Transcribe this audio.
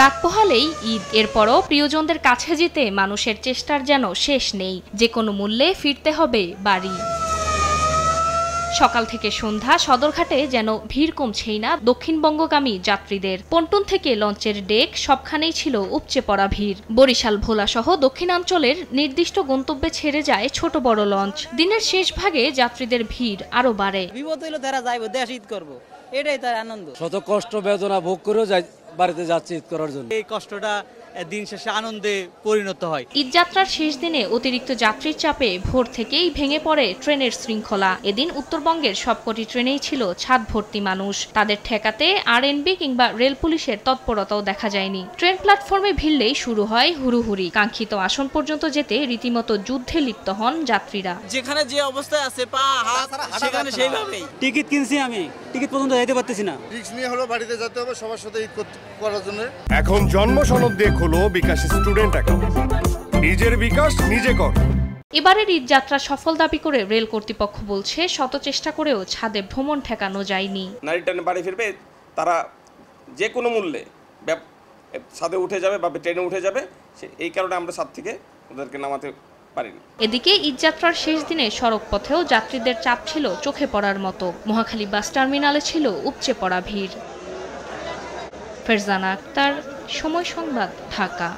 রাত পোহালেই ঈদ এরপরও প্রিয়জনদের কাছে যেতে মানুষের চেষ্টার যেন শেষ নেই যে কোনো মূল্যে ফিরতে হবে বাড়ি সকাল থেকে সন্ধ্যা সদরঘাটে যেন ভিড় কমছেই না দক্ষিণবঙ্গগামী যাত্রীদের পন্টন থেকে লঞ্চের ডেক সবখানেই ছিল উপচে পড়া ভিড় বরিশাল ভোলাসহ দক্ষিণাঞ্চলের নির্দিষ্ট গন্তব্যে ছেড়ে যায় ছোট বড় লঞ্চ দিনের শেষ ভাগে যাত্রীদের ভিড় আরো বাড়ে বিপদ হইলো তারা যাইব দেশ ঈদ করবো এটাই তার আনন্দ শত কষ্ট বেদনা ভোগ করেও যায় বাড়িতে যাচ্ছি ঈদ করার জন্য এই কষ্টটা দিন শেষে আনন্দে পরিণত হয় ঈদযাত্রার শেষ দিনে অতিরিক্ত যাত্রীর চাপে ভোর থেকেই ভেঙে পড়ে ট্রেনের শৃঙ্খলা এদিন উত্তরবঙ্গের সবকটি ট্রেনেই ছিল ছাদ ভর্তি মানুষ তাদের ঠেকাতে আরএনবি কিংবা রেল পুলিশের তৎপরতাও দেখা যায়নি ট্রেন প্ল্যাটফর্মে ভিড়লেই শুরু হয় হুড়ুহুড়ি কাঙ্ক্ষিত আসন পর্যন্ত যেতে রীতিমতো যুদ্ধে লিপ্ত হন যাত্রীরা যেখানে যে অবস্থায় আছে পা হাত সেখানে সেইভাবেই টিকিট কিনছি আমি টিকিট পর্যন্ত যাইতে পারতেছি না রিক্স নিয়ে হলো বাড়িতে যেতে হবে সবার সাথে করার জন্য এখন জন্ম সনদ দিয়ে খোলো বিকাশ স্টুডেন্ট অ্যাকাউন্ট নিজের বিকাশ নিজে কর এবারের ঈদযাত্রা সফল দাবি করে রেল কর্তৃপক্ষ বলছে শত চেষ্টা করেও ছাদে ভ্রমণ ঠেকানো যায়নি নারী টানে বাড়ি ফিরবে তারা যে কোনো মূল্যে ছাদে উঠে যাবে বা ট্রেনে উঠে যাবে এই কারণে আমরা ছাদ থেকে ওদেরকে নামাতে পারেন এদিকে ঈদযাত্রার শেষ দিনে সড়ক পথেও যাত্রীদের চাপ ছিল চোখে পড়ার মতো মহাখালী বাস টার্মিনালে ছিল উপচে পড়া ভিড় ফেরজানা আক্তার সময় সংবাদ ঢাকা